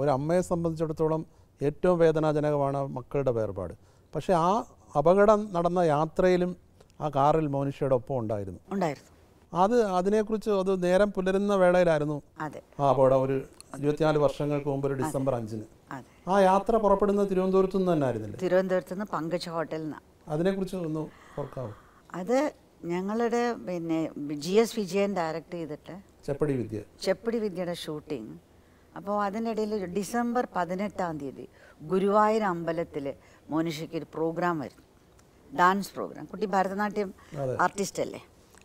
ഒരമ്മയെ സംബന്ധിച്ചിടത്തോളം ഏറ്റവും വേദനാജനകമാണ് മക്കളുടെ വേർപാട് പക്ഷേ ആ അപകടം നടന്ന യാത്രയിലും ആ കാറിൽ മോനിഷയുടെ ഒപ്പം ഉണ്ടായിരുന്നു ഉണ്ടായിരുന്നു അത് അതിനെക്കുറിച്ച് അത് നേരം പുലരുന്ന വേളയിലായിരുന്നു ആ അപകടം ഒരു ഇരുപത്തിനാല് വർഷങ്ങൾക്ക് മുമ്പ് ഒരു ഡിസംബർ അഞ്ചിന് ആ യാത്ര പുറപ്പെടുന്ന തിരുവനന്തപുരത്തു നിന്ന് തന്നെ ആയിരുന്നില്ല തിരുവനന്തപുരത്ത് നിന്ന് പങ്കജ് ഹോട്ടലിൽ നിന്ന് അതിനെക്കുറിച്ച് ഒന്ന് ഓർക്കാവോ അത് ഞങ്ങളുടെ പിന്നെ ജി എസ് വിജയൻ ഡയറക്റ്റ് ചെയ്തിട്ട് ചെപ്പടി വിദ്യ ചെപ്പടി വിദ്യയുടെ ഷൂട്ടിംഗ് അപ്പോൾ ഇടയിൽ ഡിസംബർ പതിനെട്ടാം തീയതി ഗുരുവായൂർ അമ്പലത്തിൽ മോനിഷയ്ക്ക് ഒരു പ്രോഗ്രാം വരുന്നു ഡാൻസ് പ്രോഗ്രാം കുട്ടി ഭരതനാട്യം ആർട്ടിസ്റ്റ് അല്ലേ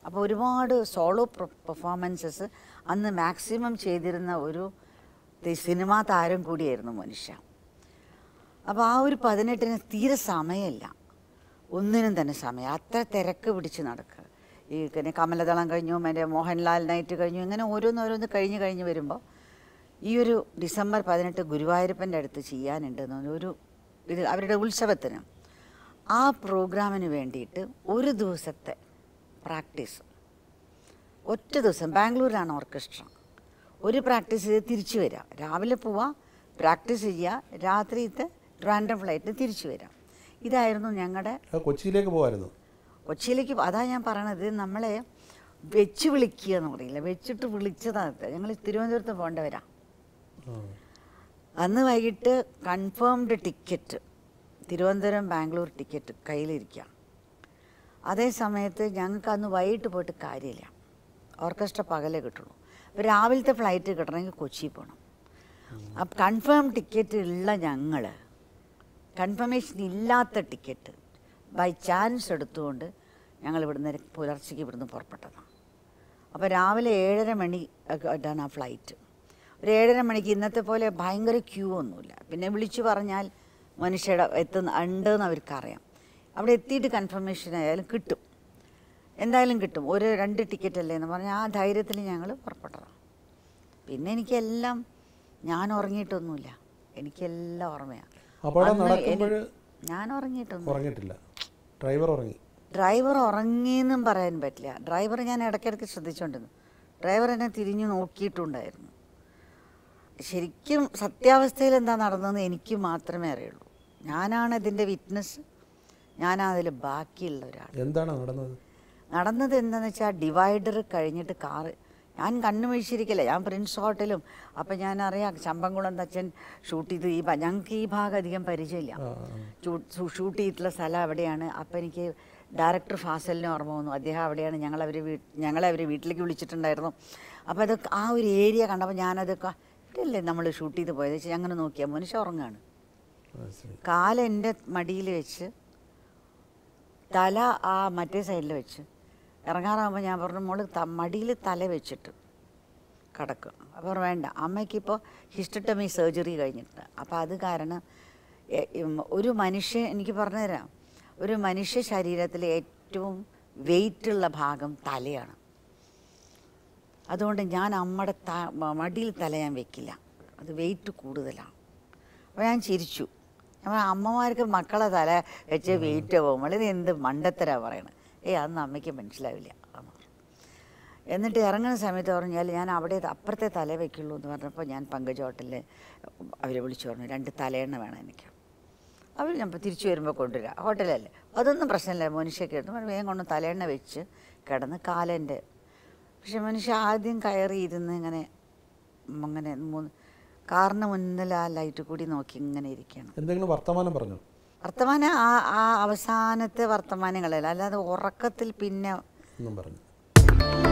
അപ്പോൾ ഒരുപാട് സോളോ പെർഫോമൻസസ് അന്ന് മാക്സിമം ചെയ്തിരുന്ന ഒരു സിനിമാ താരം കൂടിയായിരുന്നു മനുഷ്യ അപ്പോൾ ആ ഒരു പതിനെട്ടിന് തീരെ സമയമില്ല ഒന്നിനും തന്നെ സമയം അത്ര തിരക്ക് പിടിച്ച് നടക്കുക ഈ പിന്നെ കമലദളം കഴിഞ്ഞു മറ്റേ മോഹൻലാൽ നൈറ്റ് കഴിഞ്ഞു ഇങ്ങനെ ഓരോന്നോരോന്ന് കഴിഞ്ഞ് കഴിഞ്ഞ് വരുമ്പോൾ ഈ ഒരു ഡിസംബർ പതിനെട്ട് ഗുരുവായൂരപ്പൻ്റെ അടുത്ത് ചെയ്യാനുണ്ട് ഒരു ഇത് അവരുടെ ഉത്സവത്തിന് ആ പ്രോഗ്രാമിന് വേണ്ടിയിട്ട് ഒരു ദിവസത്തെ പ്രാക്ടീസ് ഒറ്റ ദിവസം ബാംഗ്ലൂരിലാണ് ഓർക്കസ്ട്ര ഒരു പ്രാക്ടീസ് ചെയ്ത് തിരിച്ചു വരാം രാവിലെ പോവാം പ്രാക്ടീസ് ചെയ്യുക രാത്രിയിലത്തെ റാൻഡം ഫ്ലൈറ്റിന് തിരിച്ചു വരാം ഇതായിരുന്നു ഞങ്ങളുടെ കൊച്ചിയിലേക്ക് പോകായിരുന്നു കൊച്ചിയിലേക്ക് അതാ ഞാൻ പറയണത് നമ്മളെ വെച്ച് വിളിക്കുക എന്ന് പറയില്ല വെച്ചിട്ട് വിളിച്ചതാണ് ഞങ്ങൾ തിരുവനന്തപുരത്ത് പോകേണ്ടവരാ അന്ന് വൈകിട്ട് confirmed ticket Thiruvananthapuram Bangalore ticket കയ്യിലിരിക്കാം അതേ സമയത്ത് ഞങ്ങൾക്ക് അന്ന് വൈകിട്ട് പോയിട്ട് കാര്യമില്ല ഓർക്കസ്ട്ര പകലേ കിട്ടുള്ളൂ അപ്പോൾ രാവിലത്തെ ഫ്ലൈറ്റ് കിട്ടണമെങ്കിൽ കൊച്ചി പോകണം അപ്പം കൺഫേം ടിക്കറ്റ് ഉള്ള ഞങ്ങൾ കൺഫർമേഷൻ ഇല്ലാത്ത ടിക്കറ്റ് ബൈ ചാൻസ് എടുത്തുകൊണ്ട് ഞങ്ങൾ ഇവിടുന്ന് പുലർച്ചയ്ക്ക് ഇവിടുന്ന് പുറപ്പെട്ടതാണ് അപ്പോൾ രാവിലെ ഏഴര മണി ആയിട്ടാണ് ആ ഫ്ലൈറ്റ് ഒരു ഏഴര മണിക്ക് ഇന്നത്തെ പോലെ ഭയങ്കര ക്യൂ ഒന്നുമില്ല പിന്നെ വിളിച്ചു പറഞ്ഞാൽ മനുഷ്യയുടെ എത്തുന്ന ഉണ്ടെന്ന് അവർക്കറിയാം അവിടെ എത്തിയിട്ട് കൺഫർമേഷൻ ആയാലും കിട്ടും എന്തായാലും കിട്ടും ഒരു രണ്ട് ടിക്കറ്റ് അല്ലേ എന്ന് പറഞ്ഞാൽ ആ ധൈര്യത്തിൽ ഞങ്ങൾ പുറപ്പെട്ടതാണ് പിന്നെ എനിക്കെല്ലാം ഞാൻ ഉറങ്ങിയിട്ടൊന്നുമില്ല എനിക്കെല്ലാം ഓർമ്മയാണ് ഞാൻ ഉറങ്ങിയിട്ടൊന്നും ഡ്രൈവർ ഉറങ്ങി ഡ്രൈവർ ഉറങ്ങിയെന്നും പറയാൻ പറ്റില്ല ഡ്രൈവർ ഞാൻ ഇടയ്ക്കിടയ്ക്ക് ശ്രദ്ധിച്ചുകൊണ്ടിരുന്നു ഡ്രൈവർ എന്നെ തിരിഞ്ഞു നോക്കിയിട്ടുണ്ടായിരുന്നു ശരിക്കും സത്യാവസ്ഥയിൽ എന്താ നടന്നതെന്ന് എനിക്ക് മാത്രമേ അറിയുള്ളൂ ഞാനാണ് ഇതിൻ്റെ വിറ്റ്നസ് ഞാനാണ് അതിൽ ബാക്കിയുള്ള ഒരാൾ എന്താണ് നടന്നത് നടന്നത് എന്താണെന്ന് വെച്ചാൽ ഡിവൈഡർ കഴിഞ്ഞിട്ട് കാറ് ഞാൻ കണ്ണു വീഴ്ചിരിക്കില്ല ഞാൻ പ്രിൻസ് ഹോട്ടലും അപ്പം ഞാൻ അറിയാം ചമ്പംകുളം തച്ചൻ ഷൂട്ട് ചെയ്ത് ഈ ഞങ്ങൾക്ക് ഈ ഭാഗം അധികം പരിചയമില്ല ഷൂട്ട് ചെയ്തിട്ടുള്ള സ്ഥലം അവിടെയാണ് അപ്പം എനിക്ക് ഡയറക്ടർ ഫാസലിനെ ഓർമ്മ വന്നു അദ്ദേഹം അവിടെയാണ് ഞങ്ങളവർ വീ ഞങ്ങളെ അവർ വീട്ടിലേക്ക് വിളിച്ചിട്ടുണ്ടായിരുന്നു അപ്പോൾ അത് ആ ഒരു ഏരിയ കണ്ടപ്പോൾ ഞാനതൊക്കെ ഇതല്ലേ നമ്മൾ ഷൂട്ട് ചെയ്ത് പോയത് അങ്ങനെ നോക്കിയാൽ മനുഷ്യ ഉറങ്ങാണ് കാല എൻ്റെ മടിയിൽ വെച്ച് തല ആ മറ്റേ സൈഡിൽ വെച്ച് ഇറങ്ങാറാകുമ്പോൾ ഞാൻ പറഞ്ഞു മോള് മടിയിൽ തല വെച്ചിട്ട് കിടക്കുക അപ്പോൾ വേണ്ട അമ്മയ്ക്കിപ്പോൾ ഹിസ്റ്റട്ടമി സർജറി കഴിഞ്ഞിട്ടുണ്ട് അപ്പോൾ അത് കാരണം ഒരു മനുഷ്യ എനിക്ക് പറഞ്ഞുതരാം ഒരു മനുഷ്യ ശരീരത്തിലെ ഏറ്റവും വെയിറ്റുള്ള ഭാഗം തലയാണ് അതുകൊണ്ട് ഞാൻ അമ്മയുടെ ത മടിയിൽ തലയാൻ വെക്കില്ല അത് വെയിറ്റ് കൂടുതലാണ് അപ്പോൾ ഞാൻ ചിരിച്ചു നമ്മൾ അമ്മമാർക്ക് മക്കളെ തല വെച്ച് വെയിറ്റ് പോകുമ്പോൾ ഇത് എന്ത് മണ്ടത്തരാ പറയണത് ഏയ് അതൊന്നും അമ്മയ്ക്ക് മനസ്സിലാവില്ല എന്നിട്ട് ഇറങ്ങുന്ന സമയത്ത് പറഞ്ഞാൽ ഞാൻ അവിടെ അപ്പുറത്തെ തല വയ്ക്കുള്ളൂ എന്ന് പറഞ്ഞപ്പോൾ ഞാൻ പങ്കജ് ഹോട്ടലിൽ അവരെ വിളിച്ചു പറഞ്ഞു രണ്ട് തലയെണ്ണ വേണം എനിക്ക് അവർ ഞാൻ തിരിച്ചു വരുമ്പോൾ കൊണ്ടുവരിക ഹോട്ടലല്ലേ അതൊന്നും പ്രശ്നമില്ല മനുഷ്യക്ക് വേഗം കൊണ്ട് തലയെണ്ണ വെച്ച് കിടന്ന് കാലൻ്റെ പക്ഷെ മനുഷ്യ ആദ്യം കയറിയിരുന്ന് ഇങ്ങനെ അങ്ങനെ മൂന്ന് കാറിന് മുന്നിൽ ആ ലൈറ്റ് കൂടി നോക്കി ഇങ്ങനെ ഇരിക്കണം എന്തെങ്കിലും വർത്തമാനം പറഞ്ഞു വർത്തമാനം ആ ആ അവസാനത്തെ വർത്തമാനങ്ങളല്ല അല്ലാതെ ഉറക്കത്തിൽ പിന്നെ പറഞ്ഞു